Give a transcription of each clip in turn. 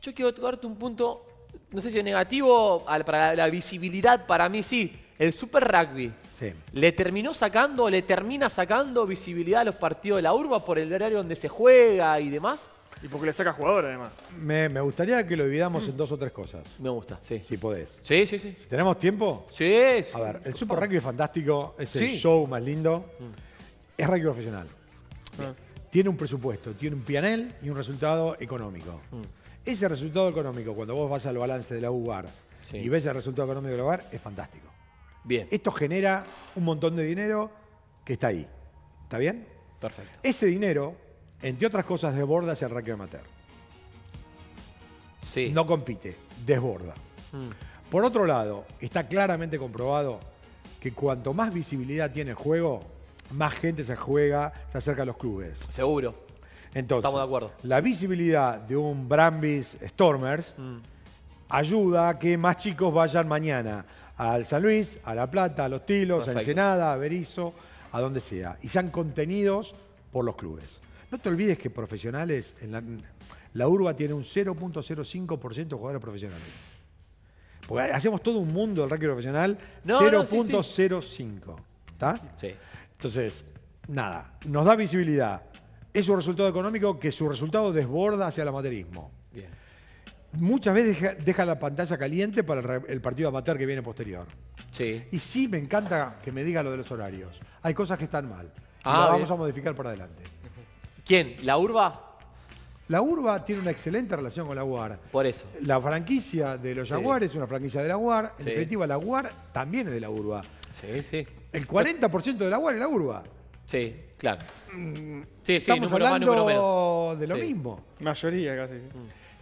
yo quiero darte un punto, no sé si es negativo, para la visibilidad, para mí sí. El Super Rugby le terminó sacando, le termina sacando visibilidad a los partidos de la urba por el horario donde se juega y demás. Y porque le saca jugadores además. Me, gustaría que lo dividamos en dos o tres cosas. Me gusta, sí. Si podés. Sí, sí, sí. ¿Tenemos tiempo? Sí. A ver, el Super Rugby es fantástico, es el show más lindo. Mm. Es rugby profesional. Ah. Tiene un presupuesto, tiene un pianel y un resultado económico. Mm. Ese resultado económico, cuando vos vas al balance de la UBAR y ves el resultado económico de la es fantástico. Bien. Esto genera un montón de dinero que está ahí. ¿Está bien? Perfecto. Ese dinero, entre otras cosas, desborda hacia el ranking amateur. Sí. No compite, desborda. Mm. Por otro lado, está claramente comprobado que cuanto más visibilidad tiene el juego, más gente se juega, se acerca a los clubes. Seguro. Entonces, Estamos de acuerdo. la visibilidad de un Brambis Stormers mm. ayuda a que más chicos vayan mañana al San Luis, a La Plata, a Los Tilos, a Ensenada, a Berizo, a donde sea. Y sean contenidos por los clubes. No te olvides que profesionales, en la, urba tiene un 0.05% de jugadores profesionales. Porque hacemos todo un mundo del rugby profesional, 0.05. Sí. Entonces, nada, nos da visibilidad es un resultado económico que su resultado desborda hacia el amateurismo. Muchas veces deja, la pantalla caliente para el, partido amateur que viene posterior. Y sí, me encanta que me diga lo de los horarios. Hay cosas que están mal. Ah, vamos a modificar para adelante. ¿Quién? ¿La Urba? La Urba tiene una excelente relación con la UAR. Por eso. La franquicia de los Jaguares es una franquicia de la UAR. En definitiva, la UAR también es de la Urba. Sí, sí. El 40% de la UAR es la Urba. Sí, claro. Mm, sí, Estamos sí, hablando de lo mismo. Mayoría casi.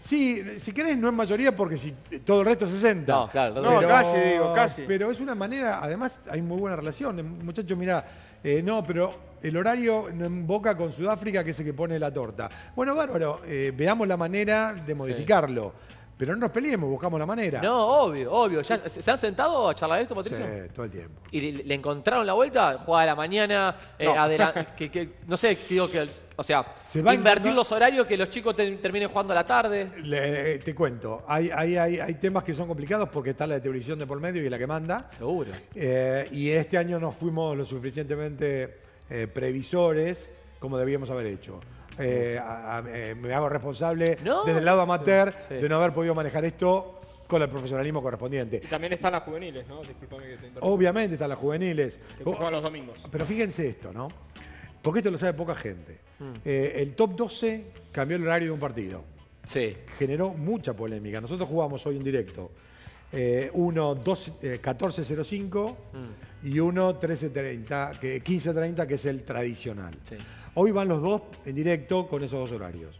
Sí, si querés no es mayoría porque si eh, todo el resto es 60. No, claro. casi digo, casi. Pero es una manera, además hay muy buena relación. Muchachos, mira eh, no, pero el horario en Boca con Sudáfrica que es el que pone la torta. Bueno, bárbaro, eh, veamos la manera de modificarlo. Pero no nos peleemos, buscamos la manera. No, obvio, obvio. ¿Se han sentado a charlar esto, Patricio? Sí, todo el tiempo. ¿Y le, encontraron la vuelta? ¿Juega a la mañana, eh, no. que, no sé, digo que... O sea, se invertir los horarios que los chicos terminen jugando a la tarde. Eh, te cuento, hay, hay, temas que son complicados porque está la televisión de por medio y la que manda. Seguro. Eh, y este año no fuimos lo suficientemente previsores como debíamos haber hecho. Eh, eh, me hago responsable desde el lado amateur de no haber podido manejar esto con el profesionalismo correspondiente. Y también están las juveniles, ¿no? Obviamente están las juveniles. Que los domingos. Pero fíjense esto, ¿no? Porque esto lo sabe poca gente. Hmm. Eh, el top 12 cambió el horario de un partido. Sí. Generó mucha polémica. Nosotros jugamos hoy en directo. 1 uno 12, 14.05 hmm. y uno 30 que- 15.30, que es el tradicional. Hoy van los dos en directo con esos dos horarios.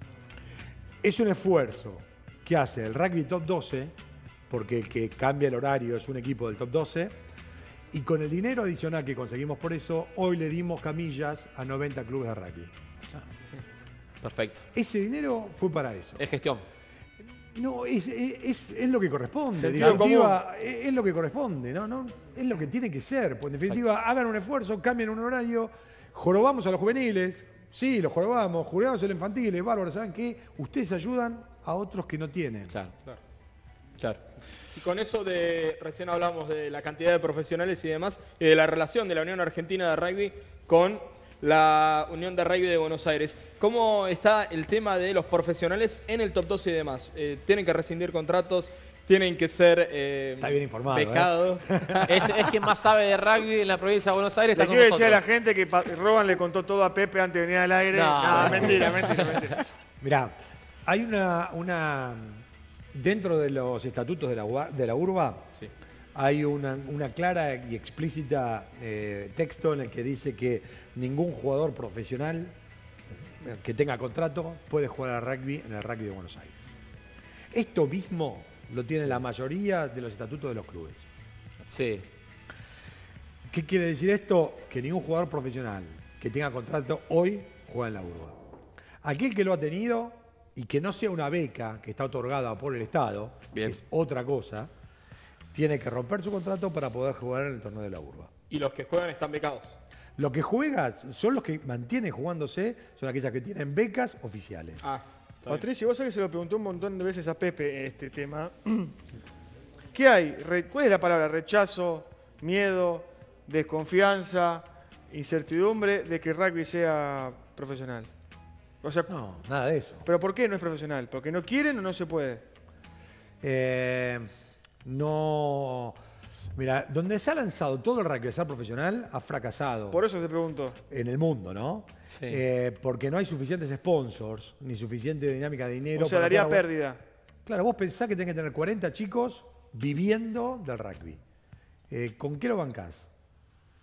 Es un esfuerzo que hace el rugby top 12, porque el que cambia el horario es un equipo del top 12, y con el dinero adicional que conseguimos por eso, hoy le dimos camillas a 90 clubes de rugby. Perfecto. Ese dinero fue para eso. Es gestión. No, es, lo que corresponde. definitiva, es, lo que corresponde, ¿no? ¿no? Es lo que tiene que ser. Pues en definitiva, hagan un esfuerzo, cambien un horario Jorobamos a los juveniles, sí, los jorobamos, jorobamos a los infantiles, bárbaro, ¿saben qué? Ustedes ayudan a otros que no tienen. Claro, claro. Claro. Y con eso de, recién hablamos de la cantidad de profesionales y demás, de la relación de la Unión Argentina de Rugby con la Unión de Rugby de Buenos Aires. ¿Cómo está el tema de los profesionales en el top 12 y demás? Eh, ¿Tienen que rescindir contratos? tienen que ser eh, ¿eh? pecados. Es, es, quien más sabe de rugby en la provincia de Buenos Aires. Está Le quiero decir a la gente que Roban le contó todo a Pepe antes de venir al aire. No, mentira, mentira, mentira. Mirá, hay una, una. Dentro de los estatutos de la, de la URBA, hay una, clara y explícita eh, texto en el que dice que ningún jugador profesional eh, que tenga contrato puede jugar a rugby en el rugby de Buenos Aires. Esto mismo lo tiene la mayoría de los estatutos de los clubes. Sí. ¿Qué quiere decir esto? Que ningún jugador profesional que tenga contrato hoy juega en la urba. Aquel que lo ha tenido y que no sea una beca que está otorgada por el Estado, que es otra cosa, tiene que romper su contrato para poder jugar en el torneo de la urba. ¿Y los que juegan están becados? Los que juegan son los que mantienen jugándose, son aquellas que tienen becas oficiales. Ah. Patricio, vos sabés que se lo preguntó un montón de veces a Pepe este tema. ¿Qué hay? ¿Cuál es la palabra? Rechazo, miedo, desconfianza, incertidumbre de que rugby sea profesional. O sea, no, nada de eso. ¿Pero por qué no es profesional? ¿Porque no quieren o no se puede? Eh, no Mira, donde se ha lanzado todo el rugby, ser profesional ha fracasado. Por eso te pregunto. En el mundo, ¿no? Sí. Eh, porque no hay suficientes sponsors, ni suficiente dinámica de dinero. O sea, daría pérdida. Claro, vos pensás que tenés que tener 40 chicos viviendo del rugby. Eh, ¿Con qué lo bancás?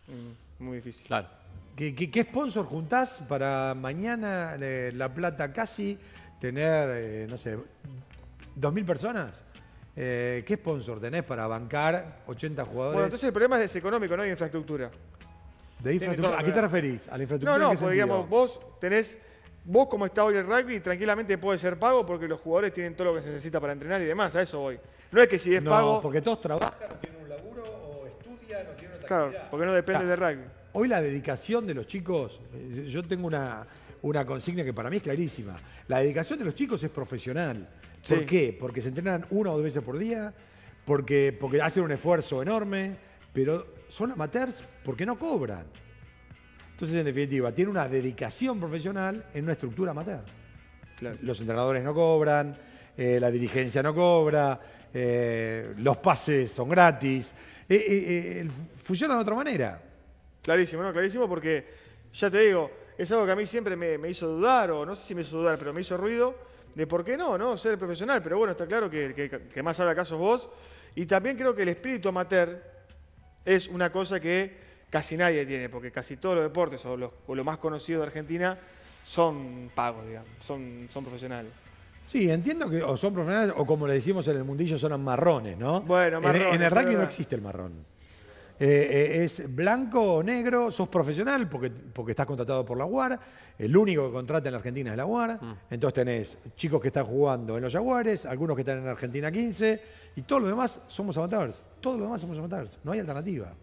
Mm, muy difícil. Claro. ¿Qué, sponsor juntás para mañana eh, La Plata casi tener, no sé, 2.000 personas? Eh, ¿Qué sponsor tenés para bancar 80 jugadores? Bueno, entonces el problema es económico, no hay infraestructura. De infraestructura. ¿A qué te referís? ¿A la infraestructura? No, no, porque digamos, vos tenés, vos como está hoy el rugby, tranquilamente puede ser pago porque los jugadores tienen todo lo que se necesita para entrenar y demás, a eso voy. No es que si es no, pago. Porque todos trabajan, tienen un laburo, o estudian, o tienen otra Claro, porque no depende del rugby. Hoy la dedicación de los chicos, eh, yo tengo una una consigna que para mí es clarísima. La dedicación de los chicos es profesional. ¿Por qué? Porque se entrenan una o dos veces por día, porque, porque hacen un esfuerzo enorme, pero son amateurs porque no cobran. Entonces, en definitiva, tiene una dedicación profesional en una estructura amateur. Los entrenadores no cobran, eh, la dirigencia no cobra, eh, los pases son gratis. Eh, funciona de otra manera. Clarísimo, ¿no? clarísimo, porque ya te digo, es algo que a mí siempre me, hizo dudar, o no sé si me hizo dudar, pero me hizo ruido, de por qué no, ¿no? Ser profesional, pero bueno, está claro que, más habla casos vos. Y también creo que el espíritu amateur es una cosa que casi nadie tiene, porque casi todos los deportes, o los, más conocidos de Argentina, son pagos, digamos, son, son profesionales. Sí, entiendo que o son profesionales o como le decimos en el mundillo son marrones, ¿no? Bueno, En, el ranking no existe el marrón. Eh, eh, es blanco o negro, sos profesional porque, porque estás contratado por la UAR, el único que contrata en la Argentina es la UAR, mm. entonces tenés chicos que están jugando en los Jaguares, algunos que están en Argentina 15, y todos los demás somos amateurs, todos los demás somos amateurs, no hay alternativa.